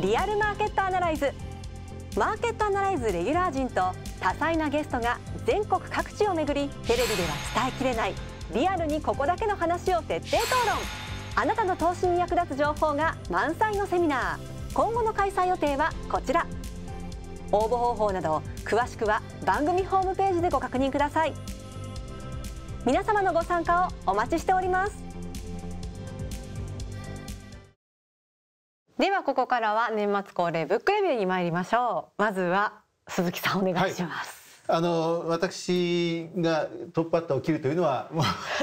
リアルマーケットアナライズマーケットアナライズレギュラー陣と多彩なゲストが全国各地を巡りテレビでは伝えきれないリアルにここだけの話を徹底討論あなたの投資に役立つ情報が満載のセミナー今後の開催予定はこちら応募方法など詳しくは番組ホームページでご確認ください皆様のご参加をお待ちしておりますではここからは年末恒例ブックレビューに参りましょうまずは鈴木さんお願いします、はい、あの私がトップバッターを切るというのはもう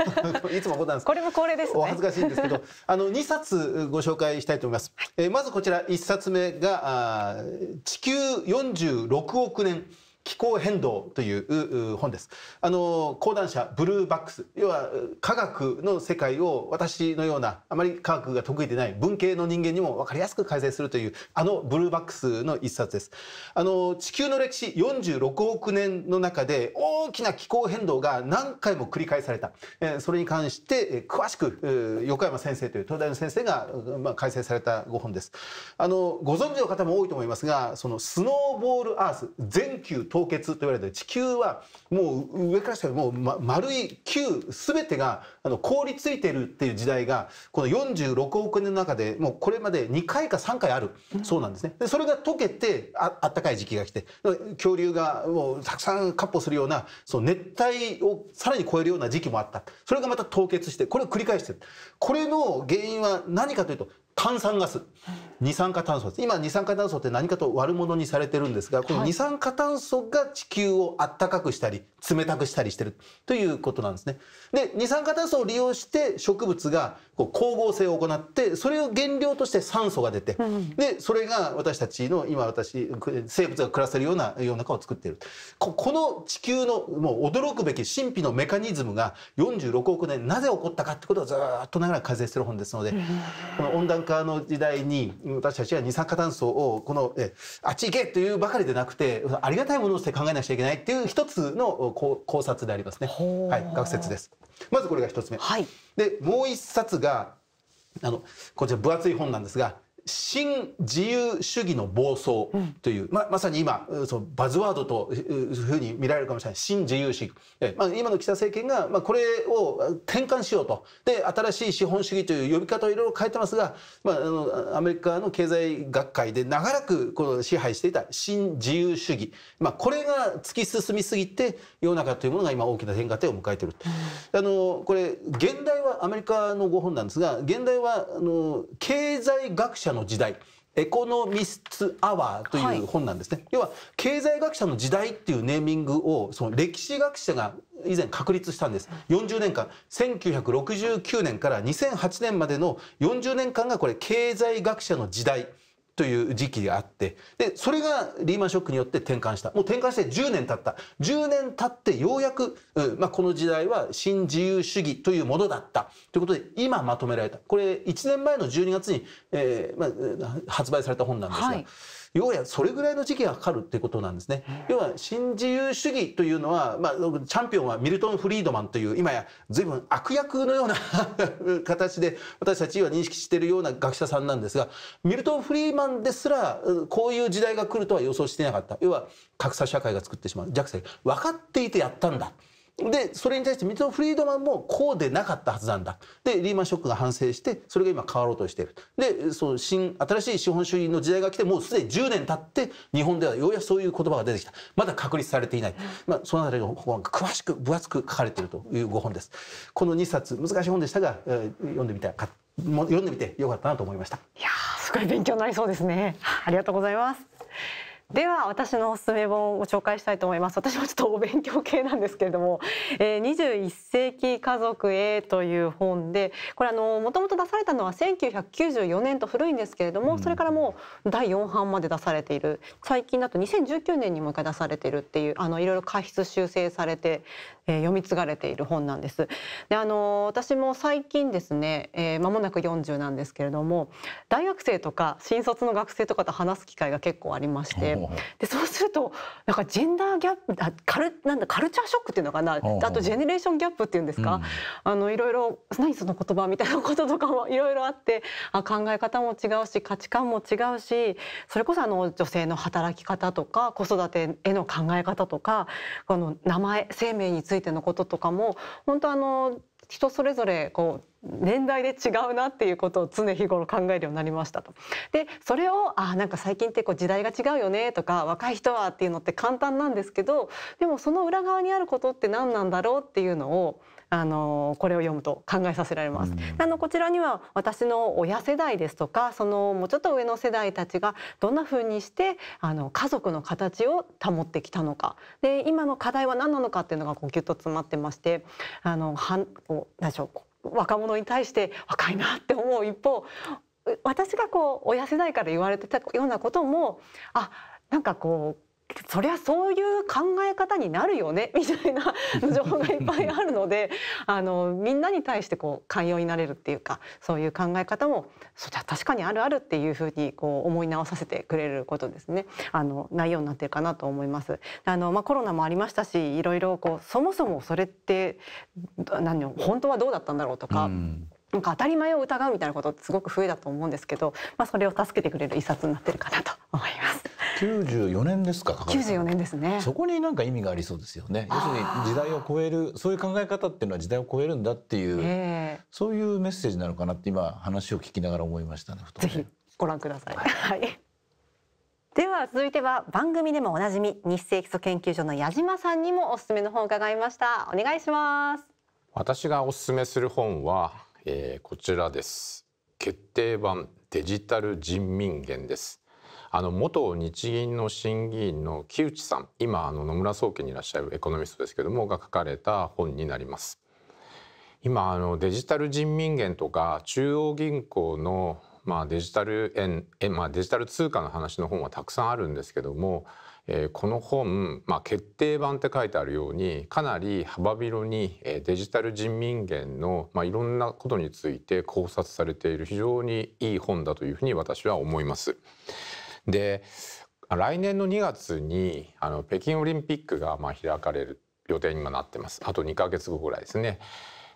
いつもことなんですこれも恒例です、ね、お恥ずかしいんですけどあの2冊ご紹介したいと思います、はい、えー、まずこちら1冊目があ地球46億年気候変動という本です。あの講談社ブルーバックス要は科学の世界を私のようなあまり科学が得意でない文系の人間にも分かりやすく解説するというあのブルーバックスの一冊です。あの地球の歴史46億年の中で大きな気候変動が何回も繰り返された。えそれに関して詳しく横山先生という東大の先生がまあ解説されたご本です。あのご存知の方も多いと思いますが、そのスノーボールアース全球凍結と言われて地球はもう上からしたらもう、ま、丸い球全てがあの凍りついてるっていう時代がこの46億年の中でもうこれまで2回か3回あるそうなんですね。でそれが溶けてああったかい時期が来て恐竜がもうたくさん闊歩するようなその熱帯をさらに超えるような時期もあったそれがまた凍結してこれを繰り返してるこれの原因は何かというと炭酸ガス二酸化炭素です今二酸化炭素って何かと悪者にされてるんですがこの二酸化炭素が地球をあったかくしたり冷たくしたりしてるということなんですね。で二酸化炭素を利用して植物がこう光合成を行ってそれを原料として酸素が出て、でそれが私たちの今私生物が暮らせるような世の中を作っているこの地球のもう驚くべき神秘のメカニズムが46億年なぜ起こったかってことをずっと長らく解説してる本ですので、この温暖化の時代に私たちは二酸化炭素をこのえあっち行けというばかりでなくてありがたいものとして考えなくちゃいけないっていう一つの考察でありますね。はい、学説です。まずこれが一つ目。はい、でもう一冊があのこちら分厚い本なんですが新自由主義の暴走という、ままさに今そのバズワードというふうに見られるかもしれない新自由主義、えまあ、今の岸田政権が、まこれを転換しようとで新しい資本主義という呼び方をいろいろ変えてますが、まあ、あのアメリカの経済学会で長らくこの支配していた新自由主義、まあ、これが突き進みすぎて世の中というものが今大きな変化点を迎えている、あのこれ現代はアメリカのご本なんですが現代はあの経済学者の時代エコノミスツアワーという本なんですね、はい、要は経済学者の時代っていうネーミングをその歴史学者が以前確立したんです40年間1969年から2008年までの40年間がこれ経済学者の時代という時期があってでそれがリーマンショックによって転換したもう転換して10年経った10年経ってようやく、うんまあ、この時代は新自由主義というものだったということで今まとめられたこれ1年前の12月に、えーまあ、発売された本なんですが、はい要はそれぐらいの時期がかかるってことなんですね。要は新自由主義というのは、まあ、チャンピオンはミルトン・フリードマンという今や随分悪役のような 形で私たちは認識しているような学者さんなんですがミルトン・フリーマンですらこういう時代が来るとは予想していなかった要は格差社会が作ってしまう弱者分かっていてやったんだ。でそれに対してミト・フリードマンもこうでなかったはずなんだでリーマンショックが反省してそれが今変わろうとしているでその新新しい資本主義の時代が来てもうすでに10年経って日本ではようやくそういう言葉が出てきたまだ確立されていない、まあ、そのあたりが詳しく分厚く書かれているというご本ですこの2冊難しい本でしたが、えー、読んでみたか読んでみてよかったなと思いましたいやすごい勉強になりそうですねありがとうございますでは私のおすすめ本を紹介したいと思います私もちょっとお勉強系なんですけれども、えー、21世紀家族へという本でこれあのもともと出されたのは1994年と古いんですけれども、それからもう第4版まで出されている最近だと2019年にもう一回出されているっていうあのいろいろ過失修正されて、えー、読み継がれている本なんですであの私も最近ですね、えー、間もなく40なんですけれども大学生とか新卒の学生とかと話す機会が結構ありまして。でそうするとなんかジェンダーギャップあカルなんだカルチャーショックっていうのかなあとジェネレーションギャップっていうんですか、あのいろいろ何その言葉みたいなこととかも いろいろあってあ考え方も違うし価値観も違うしそれこそあの女性の働き方とか子育てへの考え方とかこの名前生命についてのこととかも本当あの人それぞれこう年代で違うなっていうことを常日頃考えるようになりましたと。でそれをあなんか最近ってこう時代が違うよねとか若い人はっていうのって簡単なんですけどでもその裏側にあることって何なんだろうっていうのをあのこれを読むと考えさせられます。あのこちらには私の親世代ですとかそのもうちょっと上の世代たちがどんなふうにしてあの家族の形を保ってきたのかで今の課題は何なのかっていうのがこうギュッと詰まってましてあのはんこう何でしょう若者に対して若いなって思う一方私がこう親世代から言われてたようなこともあなんかこうそりゃそういう考え方になるよね みたいな情報がいっぱいあるので あのみんなに対してこう寛容になれるっていうかそういう考え方もそりゃ確かにあるあるっていうふうにこう思い直させてくれることですねあの内容になってるかなと思います。あのまあ、コロナもありましたしいろいろこうそもそもそれって何本当はどうだったんだろうとか。うんなんか当たり前を疑うみたいなことってすごく増えたと思うんですけど、まあ、それを助けてくれる一冊になってるかなと思います。九十四年ですか九十四年ですねそこになんか意味がありそうですよね要するに時代を超えるそういう考え方っていうのは時代を超えるんだっていう、えー、そういうメッセージなのかなって今話を聞きながら思いましたねぜひご覧ください、はい、では続いては番組でもおなじみ日清基礎研究所の矢島さんにもおすすめの本を伺いましたお願いします私がおすすめする本は、えー、こちらです決定版デジタル人民元ですあの元日銀の審議員の木内さん今あの野村総研にいらっしゃるエコノミストですけどもが書かれた本になります。今あのデジタル人民元とか中央銀行のまあデジタル円え、まあ、デジタル通貨の話の本はたくさんあるんですけども、えー、この本、まあ、決定版って書いてあるようにかなり幅広に、えデジタル人民元の、まあ、いろんなことについて考察されている非常にいい本だというふうに私は思います。で来年の2月にあの北京オリンピックがまあ開かれる予定にもなってますあと2か月後ぐらいですね。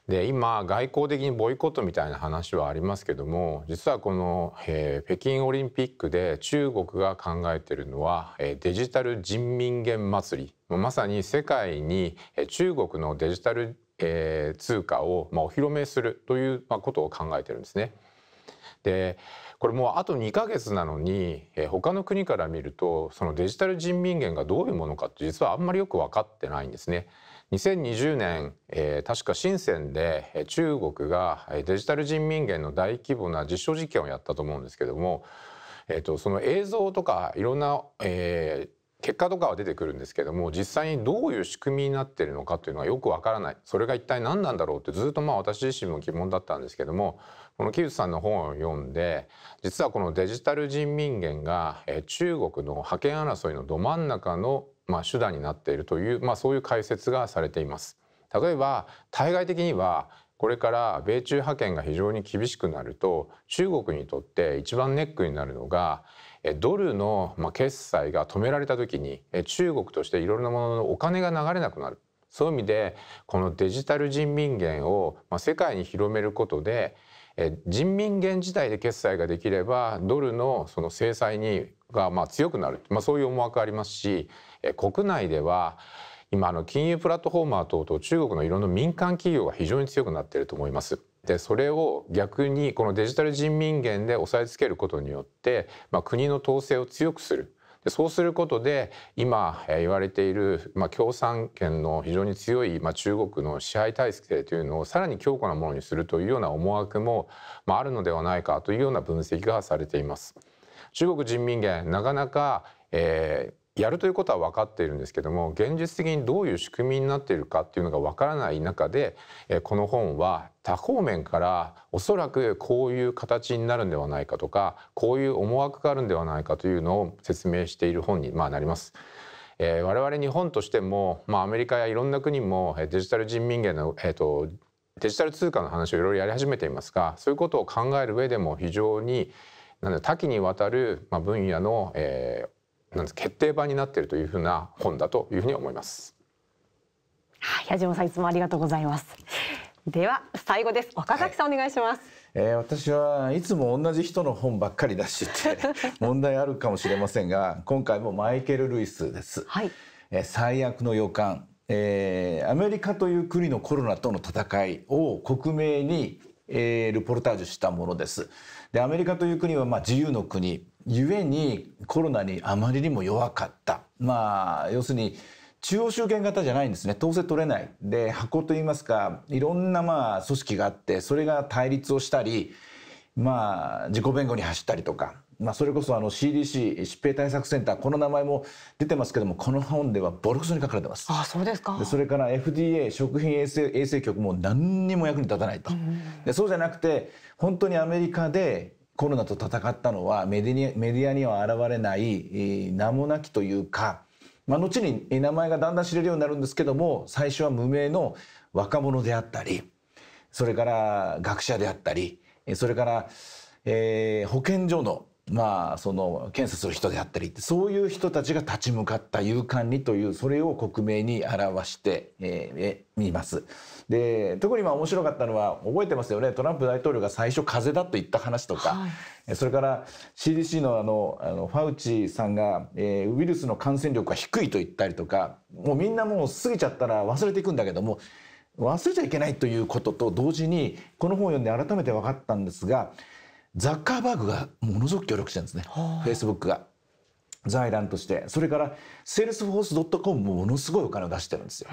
で今外交的にボイコットみたいな話はありますけども実はこの、えー、北京オリンピックで中国が考えてるのは、えー、デジタル人民元祭りまさに世界に、えー、中国のデジタル、えー、通貨を、まあ、お披露目するという、まあ、ことを考えてるんですね。でこれもうあと2ヶ月なのに、え他の国から見るとそのデジタル人民元がどういうものかって実はあんまりよく分かってないんですね。2020年、えー、確か深センで中国がデジタル人民元の大規模な実証実験をやったと思うんですけども、えーと、とその映像とかいろんな、えー、結果とかは出てくるんですけども実際にどういう仕組みになってるのかというのがよくわからないそれが一体何なんだろうってずっとまあ私自身も疑問だったんですけどもこの木内さんの本を読んで実はこのデジタル人民元が中国の覇権争いのど真ん中のまあ手段になっているという、まあ、そういう解説がされています。例えば対外的にはこれから米中覇権が非常に厳しくなると中国にとって一番ネックになるのがドルの決済が止められた時に中国としていろいろなもののお金が流れなくなるそういう意味でこのデジタル人民元を世界に広めることで人民元自体で決済ができればドルのその制裁にがまあ強くなる、まあ、そういう思惑がありますし国内では今あの金融プラットフォーマー等々中国のいろんな民間企業が非常に強くなっていると思います。ってそれを逆にこのデジタル人民元で押さえつけることによって、まあ、国の統制を強くするでそうすることで今言われている、まあ、共産権の非常に強い、まあ、中国の支配体制というのをさらに強固なものにするというような思惑も、まあ、あるのではないかというような分析がされています。中国人民元なかなか、えーやるということは分かっているんですけども現実的にどういう仕組みになっているかっていうのが分からない中でこの本は多方面からおそらくこういう形になるんではないかとかこういう思惑があるんではないかというのを説明している本にまあなります。えー、我々日本としても、まあ、アメリカやいろんな国もデジタル人民元の、えーと、デジタル通貨の話をいろいろやり始めていますがそういうことを考える上でも非常になん多岐にわたる、まあ、分野の、えなんです決定版になっているというふうな本だというふうに思います。はい、矢島さんいつもありがとうございます。では最後です。岡崎さん、はい、お願いします。えー、私はいつも同じ人の本ばっかり出してて 問題あるかもしれませんが、今回もマイケル・ルイスです。はい。えー、最悪の予感、えー、アメリカという国のコロナとの戦いを克明に、えー、ルポルタージュしたものです。で、アメリカという国はまあ自由の国。ゆえにコロナにあまりにも弱かった。まあ、要するに中央集権型じゃないんですね統制取れないで箱といいますかいろんなまあ組織があってそれが対立をしたりまあ自己弁護に走ったりとか、まあ、それこそあの CDC 疾病対策センターこの名前も出てますけどもこの本ではボロクソに書かれてますあそうですかそれから FDA 食品衛生衛生局も何にも役に立たないと、でそうじゃなくて本当にアメリカでコロナと闘ったのはメディアには現れない名もなきというか、まあ、後に名前がだんだん知れるようになるんですけども最初は無名の若者であったりそれから学者であったりそれから、えー、保健所のまあその検査する人であったりそういう人たちが立ち向かった勇敢にというそれを克明に表してみ、えー、ますで特にまあ面白かったのは覚えてますよねトランプ大統領が最初風邪だと言った話とか、はい、それから CDC のあのあのファウチさんが、えー、ウイルスの感染力が低いと言ったりとかもうみんなもう過ぎちゃったら忘れていくんだけども忘れちゃいけないということと同時にこの本を読んで改めて分かったんですがザッカーバーグがものすごく協力してるんですね、フェイスブックが財団としてそれからセールスフォースドットコムもものすごいお金を出してるんですよ。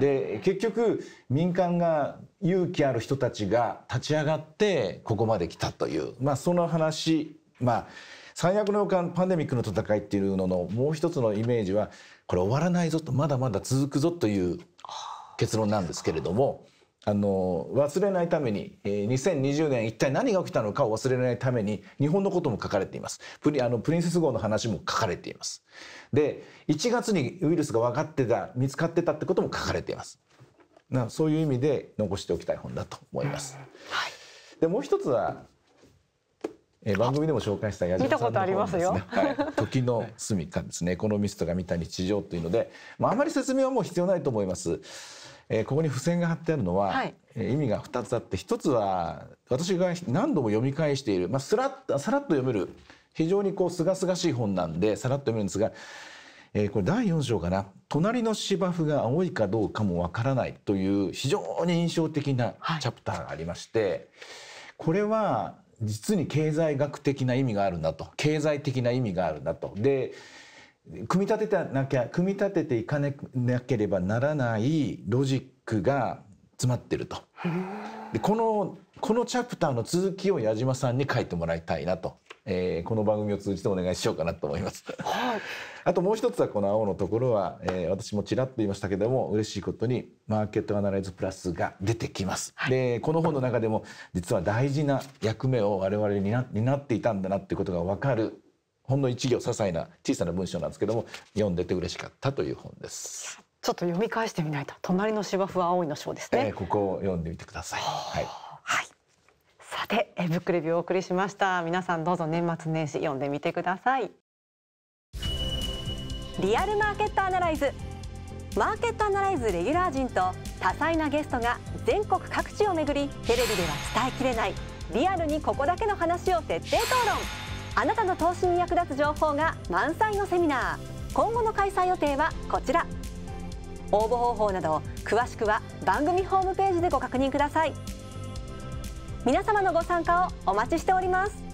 で結局民間が勇気ある人たちが立ち上がってここまで来たという、まあ、その話まあ三悪の予感パンデミックの戦いっていうののもう一つのイメージはこれ終わらないぞとまだまだ続くぞという結論なんですけれども。あの忘れないために、えー、2020年一体何が起きたのかを忘れないために日本のことも書かれていますプリあのプリンセス号の話も書かれていますで1月にウイルスが分かってた見つかってたってことも書かれていますなそういう意味で残しておきたい本だと思います、はい、でもう一つは、えー、番組でも紹介した矢島さんの本ですね「はい、時の住みか」ですね「エコノミストが見た日常」というので、まあ、あまり説明はもう必要ないと思いますえー、ここに付箋が貼ってあるのは、はい、意味が2つあって1つは私が何度も読み返している、まあ、すらさらっと読める非常にこう清々しい本なんでさらっと読めるんですが、えー、これ第4章かな「隣の芝生が青いかどうかもわからない」という非常に印象的なチャプターがありまして、はい、これは実に経済学的な意味があるなと経済的な意味があるなと。で組み立ててなきゃ組み立てていかなければならないロジックが詰まってると。でこのこのチャプターの続きを矢島さんに書いてもらいたいなと、えー、この番組を通じてお願いしようかなと思います。はい、あともう一つはこの青のところは、えー、私もちらっと言いましたけども嬉しいことにマーケットアナライズプラスが出てきます。はい、でこの本の中でも実は大事な役目を我々になっていたんだなっていうことが分かるほんの一行些細な小さな文章なんですけども読んでて嬉しかったという本です。ちょっと読み返してみないと隣の芝生は青いの章ですね、えー、ここを読んでみてください。はい、はい、さて、エー、ブックレビューお送りしました。皆さんどうぞ年末年始読んでみてください。リアルマーケットアナライズ。マーケットアナライズレギュラー陣と多彩なゲストが全国各地を巡り、テレビでは伝えきれないリアルにここだけの話を徹底討論。あなたの投資に役立つ情報が満載のセミナー今後の開催予定はこちら応募方法など詳しくは番組ホームページでご確認ください皆様のご参加をお待ちしております